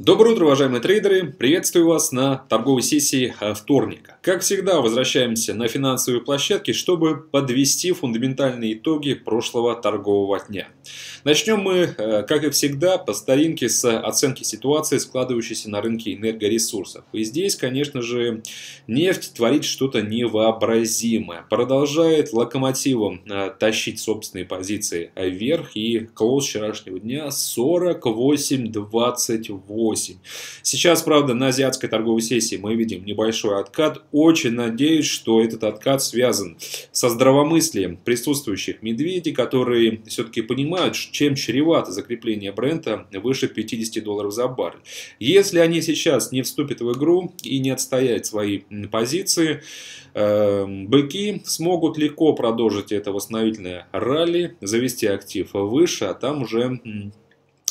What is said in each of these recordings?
Доброе утро, уважаемые трейдеры! Приветствую вас на торговой сессии э, вторника. Как всегда, возвращаемся на финансовые площадки, чтобы подвести фундаментальные итоги прошлого торгового дня. Начнем мы, э, как и всегда, по старинке с оценки ситуации, складывающейся на рынке энергоресурсов. И здесь, конечно же, нефть творит что-то невообразимое. Продолжает локомотивом э, тащить собственные позиции вверх. И клоус вчерашнего дня 48.28 осень. Сейчас, правда, на азиатской торговой сессии мы видим небольшой откат. Очень надеюсь, что этот откат связан со здравомыслием присутствующих медведей, которые все-таки понимают, чем чревато закрепление бренда выше 50 долларов за баррель. Если они сейчас не вступят в игру и не отстоят свои позиции, эм, быки смогут легко продолжить это восстановительное ралли, завести актив выше, а там уже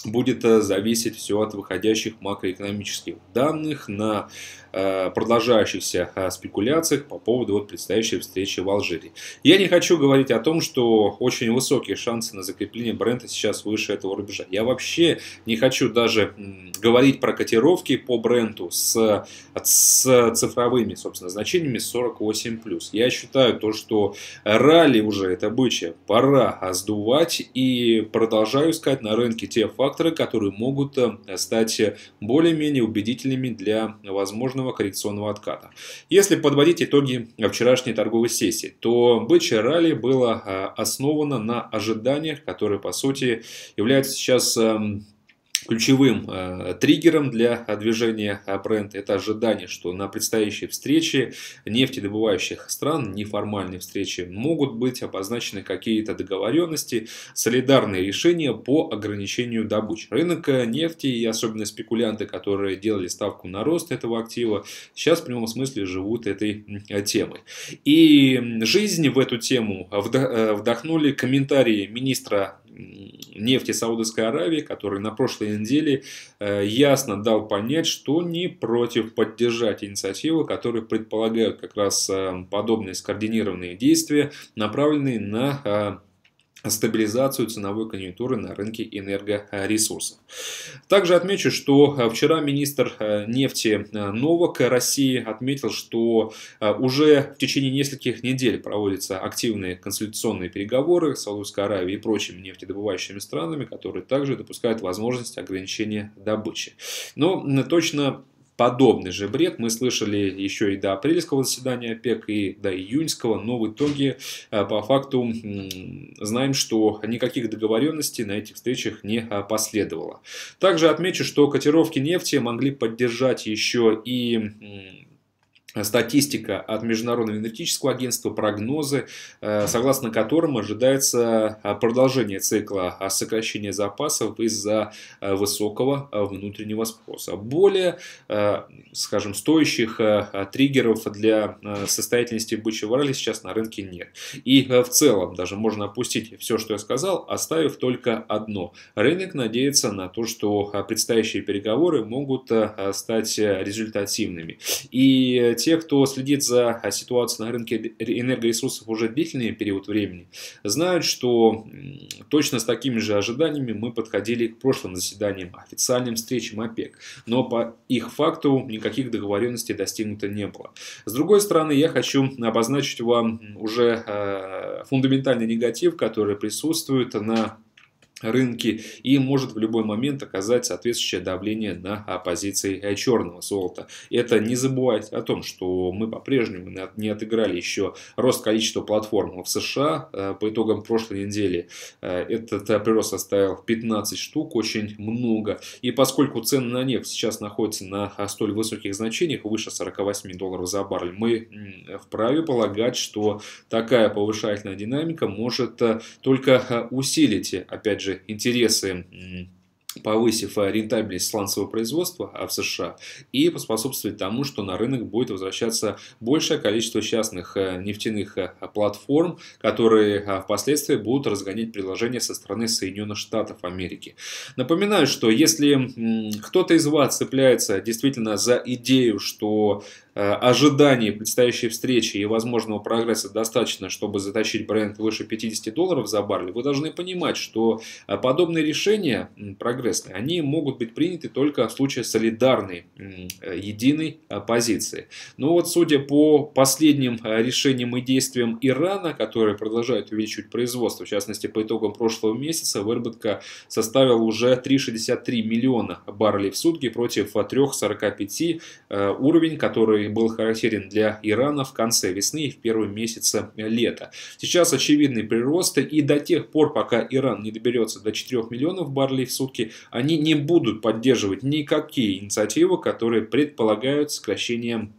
будет э, зависеть все от выходящих макроэкономических данных на Э, продолжающихся э, спекуляциях по поводу вот предстоящей встречи в Алжире. Я не хочу говорить о том, что очень высокие шансы на закрепление бренда сейчас выше этого рубежа. Я вообще не хочу даже говорить про котировки по бренду с, с цифровыми, собственно, значениями 48+. Я считаю то, что ралли уже это бычье, пора сдувать и продолжаю искать на рынке те факторы, которые могут э, стать более-менее убедительными для возможных крупного коррекционного отката. Если подводить итоги вчерашней торговой сессии, то бычье ралли было а, основано на ожиданиях, которые по сути являются сейчас эм, ключевым э, триггером для э, движения э, бренда это ожидание, что на предстоящей встрече нефтедобывающих стран, неформальной встрече, могут быть обозначены какие-то договоренности, солидарные решения по ограничению добычи Рынок э, нефти и особенно спекулянты, которые делали ставку на рост этого актива, сейчас в прямом смысле живут этой темой. И жизнь в эту тему вдохнули комментарии министра нефти Саудовской Аравии, который на прошлой неделе э, ясно дал понять, что не против поддержать инициативы, которые предполагают как раз э, подобные скоординированные действия, направленные на э, стабилизацию ценовой конъюнктуры на рынке энергоресурсов. Также отмечу, что э, вчера министр э, нефти э, Новак России отметил, что уже в течение нескольких недель проводятся активные консультационные переговоры с Саудовской Аравией и прочими нефтедобывающими странами, которые также допускают возможность ограничения добычи. Но точно Подобный же бред мы слышали еще и до апрельского заседания ОПЕК и до июньского, но в итоге э, по факту знаем, что никаких договоренностей на этих встречах не э, последовало. Также отмечу, что котировки нефти могли поддержать еще и статистика от Международного энергетического агентства, прогнозы, э, согласно которым ожидается э, продолжение цикла а, сокращения запасов из-за э, высокого внутреннего спроса. Более, скажем, стоящих триггеров для состоятельности бычьего ралли сейчас на рынке нет. И в целом даже можно опустить все, что я сказал, оставив только одно. Рынок надеется на то, что предстоящие переговоры могут стать результативными. И те, кто следит за а, ситуацией на рынке энергоресурсов уже длительный период времени, знают, что точно с такими же ожиданиями мы подходили к прошлым заседаниям, официальным встречам ОПЕК, но по их факту никаких договоренностей достигнуто не было. С другой стороны, я хочу обозначить вам уже а, фундаментальный негатив, который присутствует на рынке и может в любой момент оказать соответствующее давление на позиции э, черного золота. Это не забывать о том, что мы по-прежнему не отыграли еще рост количества платформ в США э, по итогам прошлой недели. Э, этот прирост составил 15 штук, очень много. И поскольку цены на нефть сейчас находятся на столь высоких значениях, выше 48 долларов за баррель, мы вправе полагать, что такая повышательная динамика может только усилить, опять же, же, интересы повысив рентабельность сланцевого производства а в США и поспособствовать тому, что на рынок будет возвращаться большее количество частных э, нефтяных э, платформ, которые а, впоследствии будут разгонять предложения со стороны Соединенных Штатов Америки. Напоминаю, что если кто-то из вас цепляется действительно за идею, что Э, ожиданий предстоящей встречи и возможного прогресса достаточно, чтобы затащить бренд выше 50 долларов за баррель, вы должны понимать, что э, подобные решения прогрессные, они могут быть приняты только в случае солидарной э, единой позиции. Но вот судя по последним решениям и действиям Ирана, которые продолжают увеличивать производство, в частности по итогам прошлого месяца выработка составила уже 3,63 миллиона баррелей в сутки против 3,45 уровень, который был характерен для Ирана в конце весны и в первые месяцы лета. Сейчас очевидный прирост, и до тех пор, пока Иран не доберется до 4 миллионов баррелей в сутки, они не будут поддерживать никакие инициативы, которые предполагают сокращением.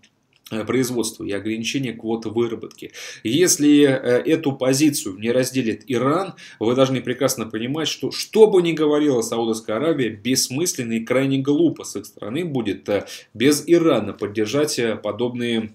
Э, производства и ограничения квот выработки. Если э, эту позицию не разделит Иран, вы должны прекрасно понимать, что что бы ни говорила Саудовская Аравия, бессмысленно и крайне глупо с их стороны будет э, без Ирана поддержать подобные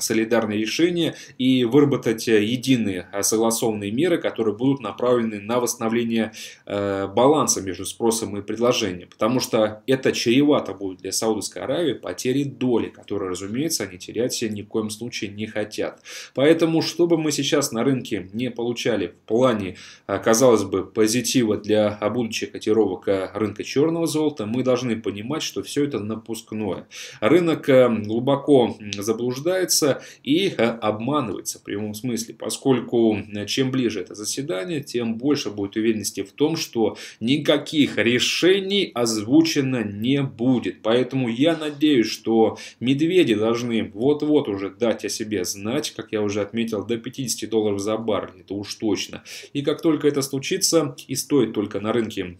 солидарные решения и выработать э, единые э, согласованные меры, которые будут направлены на восстановление э, баланса между спросом и предложением. Потому что это чревато будет для Саудовской Аравии потери доли, которые, разумеется, они терять ни в коем случае не хотят. Поэтому, чтобы мы сейчас на рынке не получали в плане, казалось бы, позитива для будущих котировок рынка черного золота, мы должны понимать, что все это напускное. Рынок глубоко заблуждается, торопится и обманывается в прямом смысле, поскольку э, чем ближе это заседание, тем больше будет уверенности в том, что никаких решений озвучено не будет. Поэтому я надеюсь, что медведи должны вот-вот уже дать о себе знать, как я уже отметил, до 50 долларов за баррель, это уж точно. И как только это случится, и стоит только на рынке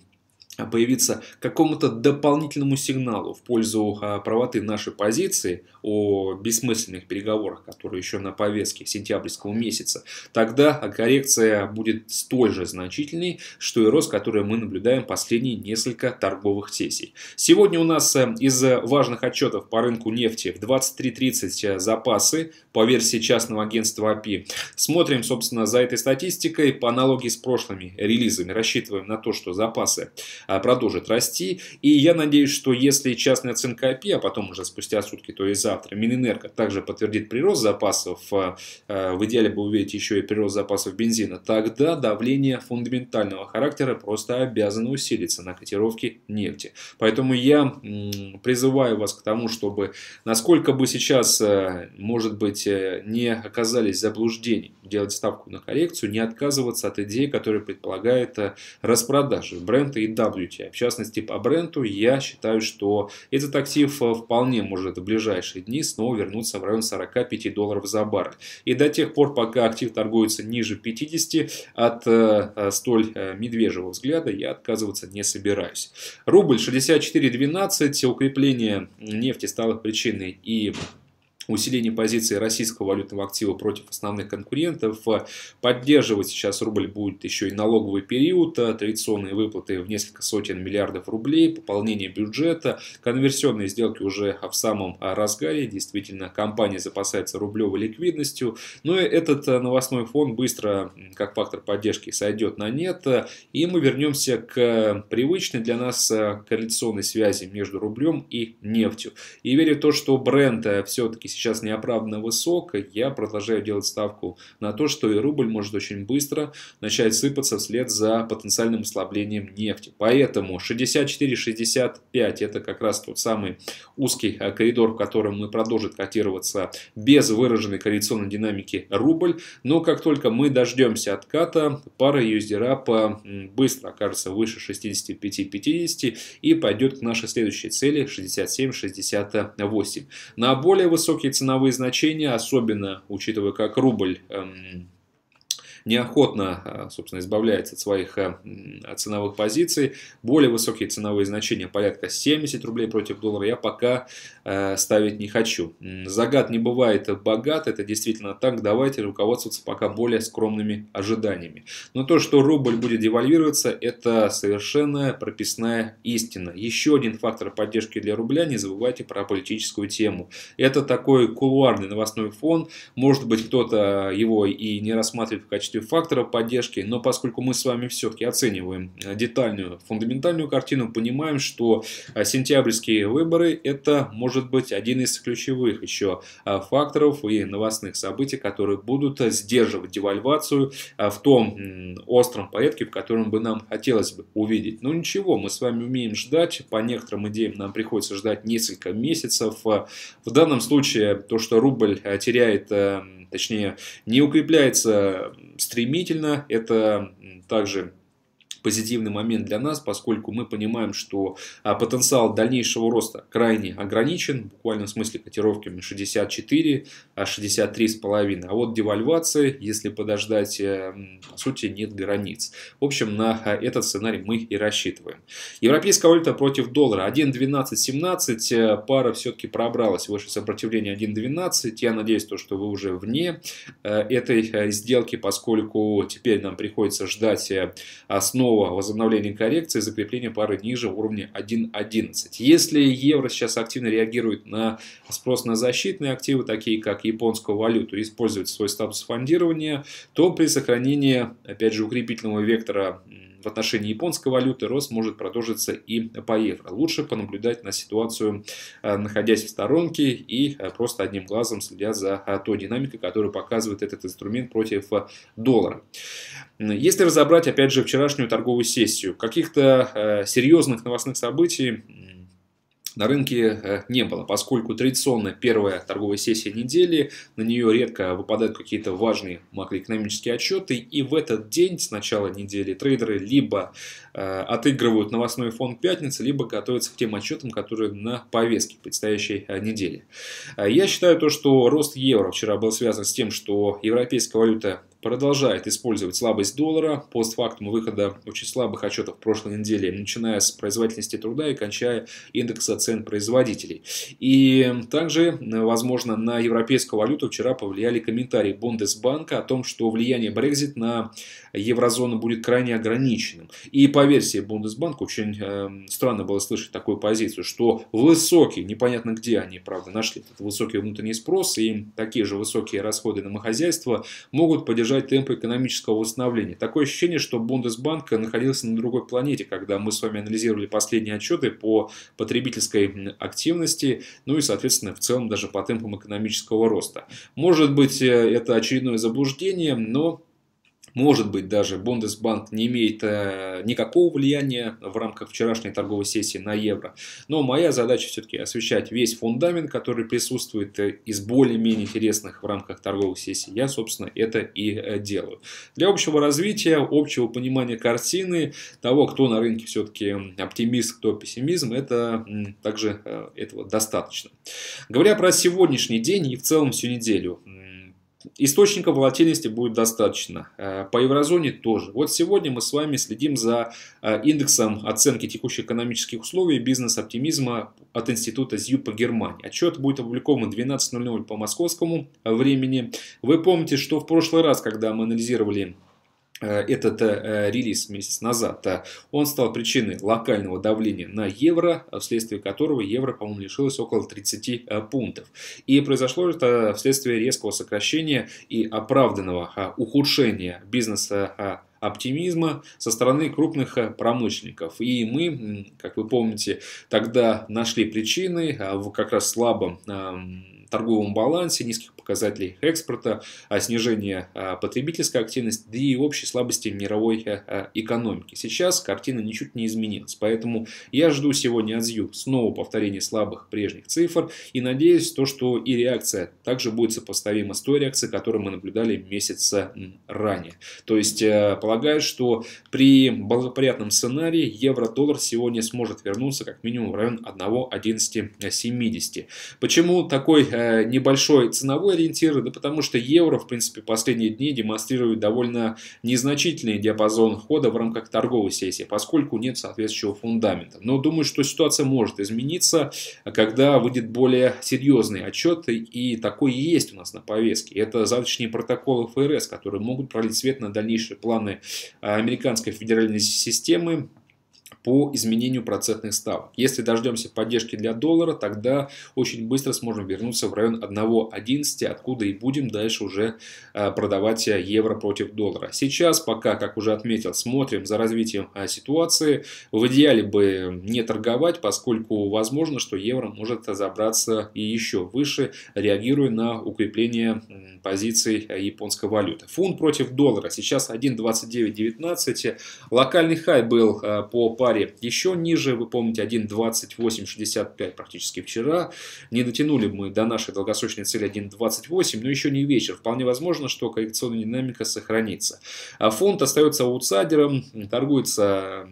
а появиться какому-то дополнительному сигналу в пользу а, правоты нашей позиции о бессмысленных переговорах, которые еще на повестке сентябрьского месяца, тогда коррекция будет столь же значительной, что и рост, который мы наблюдаем последние несколько торговых сессий. Сегодня у нас э, из важных отчетов по рынку нефти в 23.30 э, запасы по версии частного агентства API. Смотрим, собственно, за этой статистикой по аналогии с прошлыми релизами. Рассчитываем на то, что запасы а, продолжит расти. И я надеюсь, что если частная оценка IP, а потом уже спустя сутки, то и завтра, Минэнерго также подтвердит прирост запасов, а, а, в идеале бы увидеть еще и прирост запасов бензина, тогда давление фундаментального характера просто обязано усилиться на котировке нефти. Поэтому я призываю вас к тому, чтобы насколько бы сейчас, может быть, э, не оказались заблуждений, делать ставку на коррекцию, не отказываться от идеи, которая предполагает распродажи бренда и да, ключе. В частности, по бренду я считаю, что этот актив э, вполне может в ближайшие дни снова вернуться в район 45 долларов за баррель. И до тех пор, пока актив торгуется ниже 50, от э, э, столь э, медвежьего взгляда я отказываться не собираюсь. Рубль 64.12, укрепление нефти стало причиной и усиление позиции российского валютного актива против основных конкурентов. Поддерживать сейчас рубль будет еще и налоговый период, традиционные выплаты в несколько сотен миллиардов рублей, пополнение бюджета, конверсионные сделки уже в самом разгаре. Действительно, компания запасается рублевой ликвидностью. Но ну этот новостной фон быстро, как фактор поддержки, сойдет на нет. И мы вернемся к привычной для нас корреляционной связи между рублем и нефтью. И верю в то, что бренд все-таки сейчас сейчас неоправданно высок, я продолжаю делать ставку на то, что и рубль может очень быстро начать сыпаться вслед за потенциальным ослаблением нефти. Поэтому 64-65 это как раз тот самый узкий э, коридор, в котором мы продолжим котироваться без выраженной коррекционной динамики рубль. Но как только мы дождемся отката, пара USD быстро окажется выше 65-50 и пойдет к нашей следующей цели 67-68. На более высокий высокие ценовые значения, особенно учитывая, как рубль эм, неохотно, а, собственно, избавляется от своих э, ценовых позиций. Более высокие ценовые значения, порядка 70 рублей против доллара, я пока э, ставить не хочу. Загад не бывает богат, это действительно так, давайте руководствоваться пока более скромными ожиданиями. Но то, что рубль будет девальвироваться, это совершенно прописная истина. Еще один фактор поддержки для рубля, не забывайте про политическую тему. Это такой кулуарный новостной фон, может быть кто-то его и не рассматривает в качестве качестве фактора поддержки, но поскольку мы с вами все-таки оцениваем э, детальную, фундаментальную картину, понимаем, что э, сентябрьские выборы – это может быть один из ключевых еще э, факторов и новостных событий, которые будут сдерживать девальвацию в том остром порядке, в котором бы нам хотелось бы увидеть. Но ну, ничего, мы с вами умеем ждать, по некоторым идеям нам приходится ждать несколько месяцев. В данном случае то, что рубль теряет, точнее, не укрепляется стремительно. Это также позитивный момент для нас, поскольку мы понимаем, что а, потенциал дальнейшего роста крайне ограничен, буквально в смысле котировками 64, 63,5. А вот девальвации, если подождать, э, по сути, нет границ. В общем, на а, этот сценарий мы и рассчитываем. Европейская валюта против доллара 1.12.17, э, пара все-таки пробралась выше сопротивления 1.12. Я надеюсь, то, что вы уже вне э, этой сделки, поскольку теперь нам приходится ждать основы снова возобновление коррекции, закрепление пары ниже уровня 1.11. Если евро сейчас активно реагирует на спрос на защитные активы, такие как японскую валюту, использовать свой статус фондирования, то при сохранении, опять же, укрепительного вектора в отношении японской валюты рост может продолжиться и по евро. Лучше понаблюдать на ситуацию, э, находясь в сторонке и э, просто одним глазом следя за э, той динамикой, которую показывает этот инструмент против доллара. Если разобрать, опять же, вчерашнюю торговую сессию, каких-то серьезных новостных событий на рынке э, не было, поскольку традиционно первая торговая сессия недели, на нее редко выпадают какие-то важные макроэкономические отчеты, и в этот день с начала недели трейдеры либо э, отыгрывают новостной фон пятницы, либо готовятся к тем отчетам, которые на повестке предстоящей э, недели. Э, я считаю то, что рост евро вчера был связан с тем, что европейская валюта продолжает использовать слабость доллара постфактум выхода очень слабых отчетов прошлой недели, начиная с производительности труда и кончая индекса цен производителей. И также, возможно, на европейскую валюту вчера повлияли комментарии Бундесбанка о том, что влияние Brexit на еврозону будет крайне ограниченным. И по версии Бундесбанка очень э, странно было слышать такую позицию, что высокий, непонятно где они, правда, нашли этот высокий внутренний спрос и такие же высокие расходы на хозяйство могут поддержать сбежать темпа экономического восстановления. Такое ощущение, что Бундесбанк находился на другой планете, когда мы с вами анализировали последние отчеты по потребительской активности, ну и, соответственно, в целом даже по темпам экономического роста. Может быть, э, это очередное заблуждение, но может быть, даже Бундесбанк не имеет э, никакого влияния в рамках вчерашней торговой сессии на евро. Но моя задача все-таки освещать весь фундамент, который присутствует э, из более-менее интересных в рамках торговых сессий. Я, собственно, это и э, делаю. Для общего развития, общего понимания картины, того, кто на рынке все-таки оптимист, кто пессимизм, это также этого достаточно. Говоря про сегодняшний день и в целом всю неделю, Источника волатильности будет достаточно. Э, по еврозоне тоже. Вот сегодня мы с вами следим за э, индексом оценки текущих экономических условий бизнес-оптимизма от института ЗЮ по Германии. Отчет будет опубликован 12.00 по московскому времени. Вы помните, что в прошлый раз, когда мы анализировали Э, этот э, э, релиз месяц назад, он стал причиной локального давления на евро, вследствие которого евро, по-моему, лишилось около 30 пунктов. И произошло это вследствие резкого сокращения и оправданного ухудшения бизнеса оптимизма со стороны крупных промышленников. И мы, как вы помните, тогда нашли причины в как раз слабом эм, торговом балансе, низких показателей экспорта, а, снижения а, потребительской активности да и общей слабости мировой э, э, экономики. Сейчас картина ничуть не изменилась, поэтому я жду сегодня от ЗЮ снова повторения слабых прежних цифр и надеюсь, то, что и реакция также будет сопоставима с той реакцией, которую мы наблюдали месяц э, ранее. То есть полагаю, что при благоприятном сценарии евро-доллар сегодня сможет вернуться как минимум в район 1.1170. Почему такой Э, небольшой ценовой ориентир, да потому что евро, в принципе, последние дни демонстрирует довольно незначительный диапазон хода в рамках торговой сессии, поскольку нет соответствующего фундамента. Но думаю, что ситуация может измениться, когда выйдет более серьезный отчет, и такой есть у нас на повестке. Это завтрашние протоколы ФРС, которые могут пролить свет на дальнейшие планы э, американской федеральной системы по изменению процентных ставок. Если дождемся поддержки для доллара, тогда очень быстро сможем вернуться в район 1.11, откуда и будем дальше уже э, продавать э, евро против доллара. Сейчас пока, как уже отметил, смотрим за развитием э, ситуации. В идеале бы не торговать, поскольку возможно, что евро может забраться и еще выше, реагируя на укрепление позиций японской валюты. Фунт против доллара сейчас 1.2919. Локальный хай был по паре паре еще ниже, вы помните 1.2865 практически вчера, не дотянули мы до нашей долгосрочной цели 1.28, но еще не вечер, вполне возможно, что коррекционная динамика сохранится. А фонд остается аутсайдером, торгуется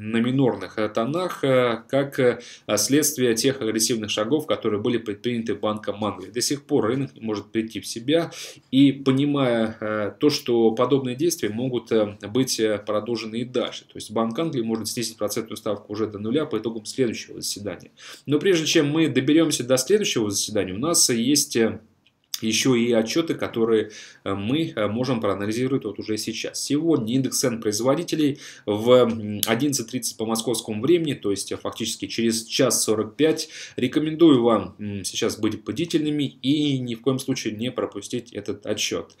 на минорных э, тонах, э, как э, следствие тех агрессивных шагов, которые были предприняты Банком Англии. До сих пор рынок не может прийти в себя и понимая то, что подобные действия могут быть продолжены и дальше. То есть Банк Англии может снизить процентную ставку уже до нуля по итогам следующего заседания. Но прежде чем мы доберемся до следующего заседания, у нас есть еще и отчеты, которые э, мы э, можем проанализировать вот уже сейчас. Сегодня индекс цен производителей в 11.30 по московскому времени, то есть э, фактически через час 45. Рекомендую вам сейчас быть бдительными и ни в коем случае не пропустить этот отчет.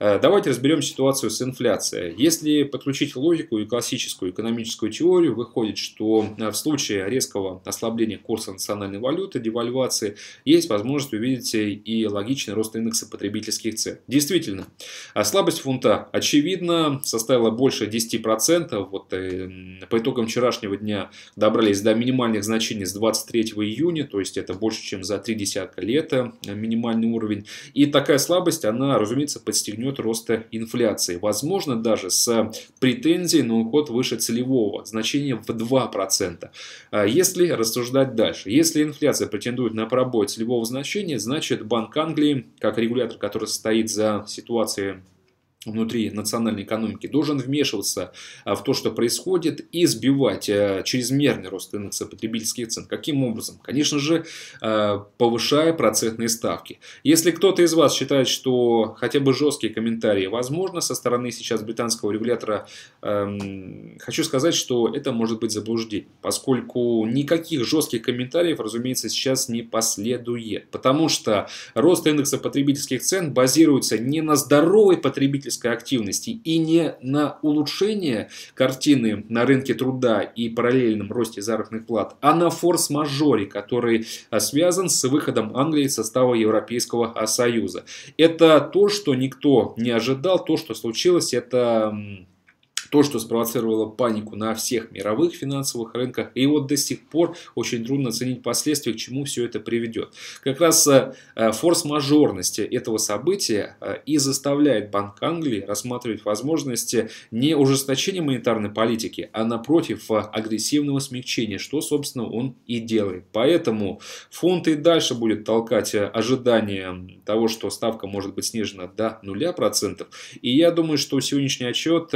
Э, давайте разберем ситуацию с инфляцией. Если подключить логику и классическую экономическую теорию, выходит, что э, в случае резкого ослабления курса национальной валюты, девальвации, есть возможность увидеть э, и логичный рост индекса потребительских цен. Действительно, слабость фунта, очевидно, составила больше 10%. Вот по итогам вчерашнего дня добрались до минимальных значений с 23 июня, то есть это больше, чем за три десятка лет минимальный уровень. И такая слабость, она, разумеется, подстегнет начнет роста инфляции. Возможно, даже с э, претензией на уход выше целевого значения в 2%. А если рассуждать дальше, если инфляция претендует на пробой целевого значения, значит Банк Англии, как регулятор, который стоит за ситуацией внутри национальной экономики, должен вмешиваться а, в то, что происходит, и сбивать э, чрезмерный рост индекса потребительских цен. Каким образом? Конечно же, э, повышая процентные ставки. Если кто-то из вас считает, что хотя бы жесткие комментарии возможно со стороны сейчас британского регулятора, эм, хочу сказать, что это может быть заблуждение, поскольку никаких жестких комментариев, разумеется, сейчас не последует, потому что рост индекса потребительских цен базируется не на здоровой потребительской физической активности и не на улучшение картины на рынке труда и параллельном росте заработных плат, а на форс-мажоре, который а, связан с выходом Англии из состава Европейского а, Союза. Это то, что никто не ожидал, то, что случилось, это то, что спровоцировало панику на всех мировых финансовых рынках, и вот до сих пор очень трудно оценить последствия, к чему все это приведет. Как раз э, э, форс-мажорность этого события э, и заставляет Банк Англии рассматривать возможности не ужесточения монетарной политики, а напротив агрессивного смягчения, что, собственно, он и делает. Поэтому фунт и дальше будет толкать ожидания того, что ставка может быть снижена до 0%. И я думаю, что сегодняшний отчет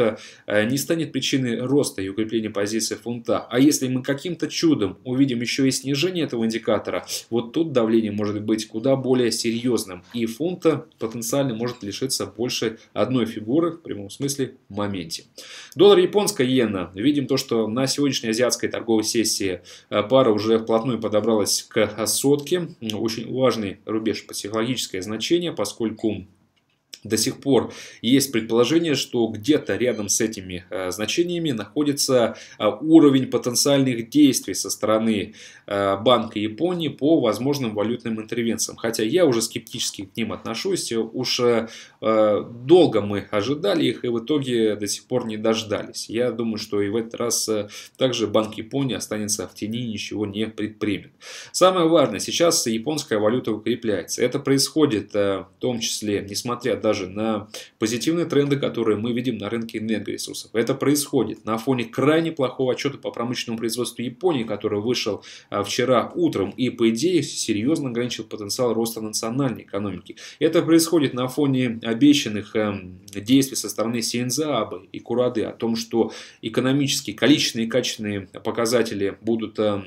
не станет причиной роста и укрепления позиции фунта. А если мы каким-то чудом увидим еще и снижение этого индикатора, вот тут давление может быть куда более серьезным. И фунта потенциально может лишиться больше одной фигуры, в прямом смысле, в моменте. Доллар японская иена. Видим то, что на сегодняшней азиатской торговой сессии э, пара уже вплотную подобралась к сотке. Очень важный рубеж психологическое значение, поскольку до сих пор есть предположение, что где-то рядом с этими э, значениями находится э, уровень потенциальных действий со стороны э, Банка Японии по возможным валютным интервенциям. Хотя я уже скептически к ним отношусь, уж долго мы ожидали их и в итоге до сих пор не дождались. Я думаю, что и в этот раз также Банк Японии останется в тени и ничего не предпримет. Самое важное, сейчас японская валюта укрепляется. Это происходит в том числе, несмотря даже даже на позитивные тренды, которые мы видим на рынке энергоресурсов. Это происходит на фоне крайне плохого отчета по промышленному производству Японии, который вышел а, вчера утром и, по идее, серьезно ограничил потенциал роста национальной экономики. Это происходит на фоне обещанных эм, действий со стороны Сиензаабы и Курады о том, что экономические, количественные и качественные показатели будут эм,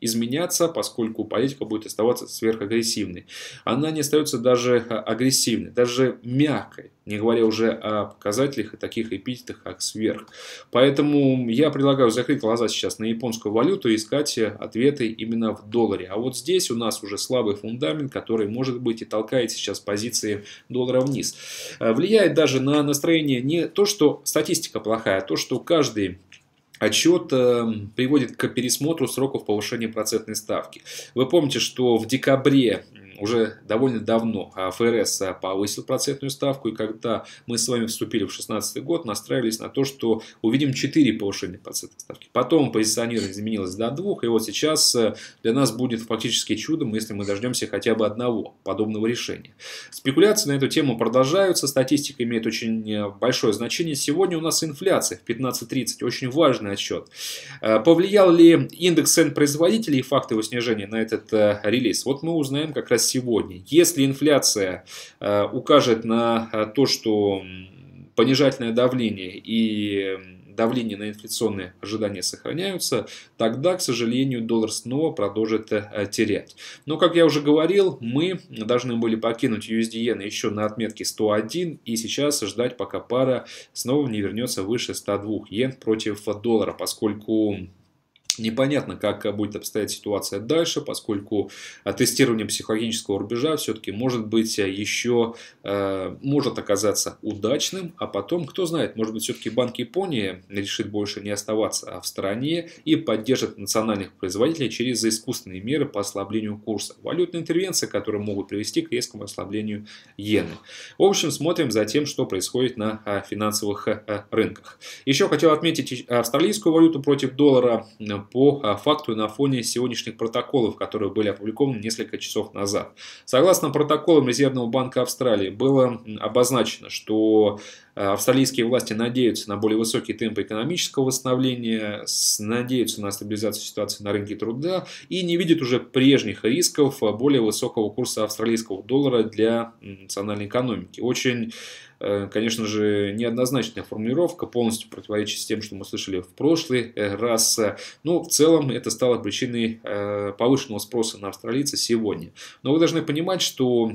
изменяться, поскольку политика будет оставаться сверхагрессивной. Она не остается даже а, агрессивной, даже мягкой, не говоря уже о показателях и таких эпитетах, как сверх. Поэтому я предлагаю закрыть глаза сейчас на японскую валюту и искать э, ответы именно в долларе. А вот здесь у нас уже слабый фундамент, который, может быть, и толкает сейчас позиции доллара вниз. Э, влияет даже на настроение не то, что статистика плохая, а то, что каждый Отчет эм, приводит к пересмотру сроков повышения процентной ставки. Вы помните, что в декабре уже довольно давно а ФРС а, повысил процентную ставку, и когда мы с вами вступили в 2016 год, настраивались на то, что увидим 4 повышения процентной ставки. Потом позиционирование изменилось до 2, и вот сейчас э, для нас будет фактически чудом, если мы дождемся хотя бы одного подобного решения. Спекуляции на эту тему продолжаются, статистика имеет очень э, большое значение. Сегодня у нас инфляция в 15.30, очень важный отчет. Э, повлиял ли индекс цен производителей и факт его снижения на этот релиз? Вот мы узнаем как раз сегодня. Если инфляция э, укажет на э, то, что понижательное давление и давление на инфляционные ожидания сохраняются, тогда, к сожалению, доллар снова продолжит э, терять. Но, как я уже говорил, мы должны были покинуть USDN еще на отметке 101 и сейчас ждать, пока пара снова не вернется выше 102 йен против доллара, поскольку Непонятно, как э, будет обстоять ситуация дальше, поскольку э, тестирование психологического рубежа все-таки может быть э, еще, может оказаться удачным, а потом, кто знает, может быть, все-таки Банк Японии решит больше не оставаться а, в стране и поддержит национальных производителей через искусственные меры по ослаблению курса. Валютные интервенции, которые могут привести к резкому ослаблению иены. В общем, смотрим за тем, что происходит на финансовых рынках. Еще хотел отметить австралийскую валюту против доллара по э, факту на фоне сегодняшних протоколов, которые были опубликованы несколько часов назад. Согласно протоколам Резервного банка Австралии было обозначено, что э, австралийские власти надеются на более высокие темпы экономического восстановления, надеются на стабилизацию ситуации на рынке труда и не видят уже прежних рисков э, более высокого курса австралийского доллара для национальной экономики. Очень Э, конечно же, неоднозначная формулировка, полностью противоречит тем, что мы слышали в прошлый э, раз. Но ну, в целом это стало причиной э, повышенного спроса на австралийца сегодня. Но вы должны понимать, что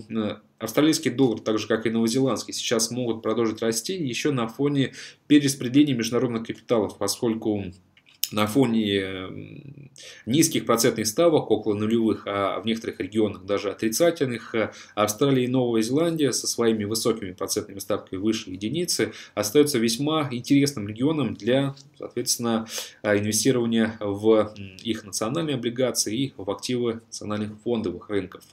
Австралийский доллар, так же как и новозеландский, сейчас могут продолжить расти еще на фоне перераспределения международных капиталов, поскольку на фоне эм, низких процентных ставок, около нулевых, а в некоторых регионах даже отрицательных, э, Австралия и Новая Зеландия со своими высокими процентными ставками выше единицы остаются весьма интересным регионом для, соответственно, э, инвестирования в их национальные облигации и в активы национальных фондовых рынков.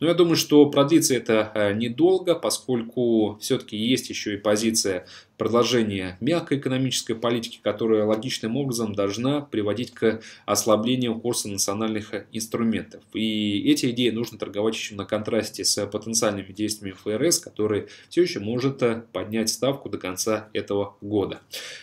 Но я думаю, что продлится это э, недолго, поскольку все-таки есть еще и позиция продолжение мягкой экономической политики, которая логичным образом должна приводить к ослаблению курса национальных инструментов. И эти идеи нужно торговать еще на контрасте с потенциальными действиями ФРС, который все еще может э, поднять ставку до конца этого года.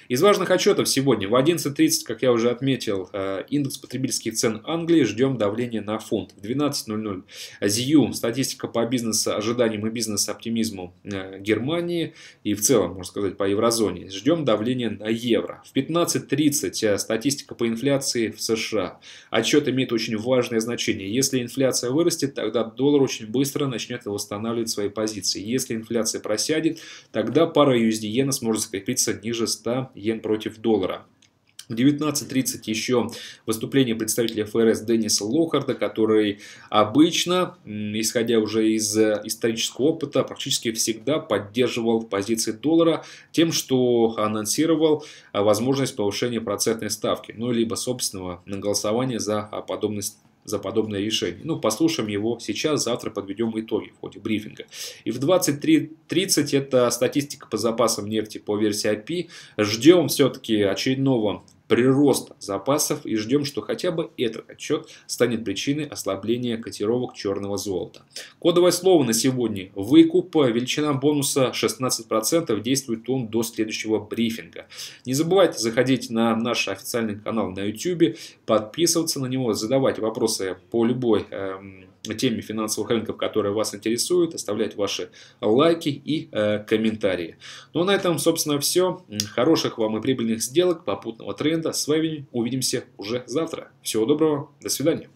Из важных отчетов сегодня в 11.30, как я уже отметил, э, индекс потребительских цен Англии, ждем давления на фунт. В 12.00 ЗЮ, статистика по бизнесу, ожиданиям и бизнес-оптимизму э, Германии и в целом, можно сказать, по еврозоне. Ждем давления на евро. В 15.30 э, статистика по инфляции в США. Отчет имеет очень важное значение. Если инфляция вырастет, тогда доллар очень быстро начнет восстанавливать свои позиции. Если инфляция просядет, тогда пара USD иена сможет закрепиться ниже 100 йен против доллара. В 19.30 еще выступление представителя ФРС Денниса Лохарда, который обычно, исходя уже из э, исторического опыта, практически всегда поддерживал позиции доллара тем, что анонсировал э, возможность повышения процентной ставки, ну, либо собственного на голосования за а, подобность за подобное решение. Ну, послушаем его сейчас, завтра подведем итоги в ходе брифинга. И в 23.30 это статистика по запасам нефти по версии IP. Ждем все-таки очередного прироста запасов и ждем, что хотя бы этот отчет станет причиной ослабления котировок черного золота. Кодовое слово на сегодня – выкуп. Величина бонуса 16%, действует он до следующего брифинга. Не забывайте заходить на наш официальный канал на YouTube, подписываться на него, задавать вопросы по любой эм, теме финансовых рынков, которая вас интересует, оставлять ваши лайки и э, комментарии. Ну а на этом, собственно, все. Хороших вам и прибыльных сделок, попутного тренда. С вами увидимся уже завтра. Всего доброго, до свидания.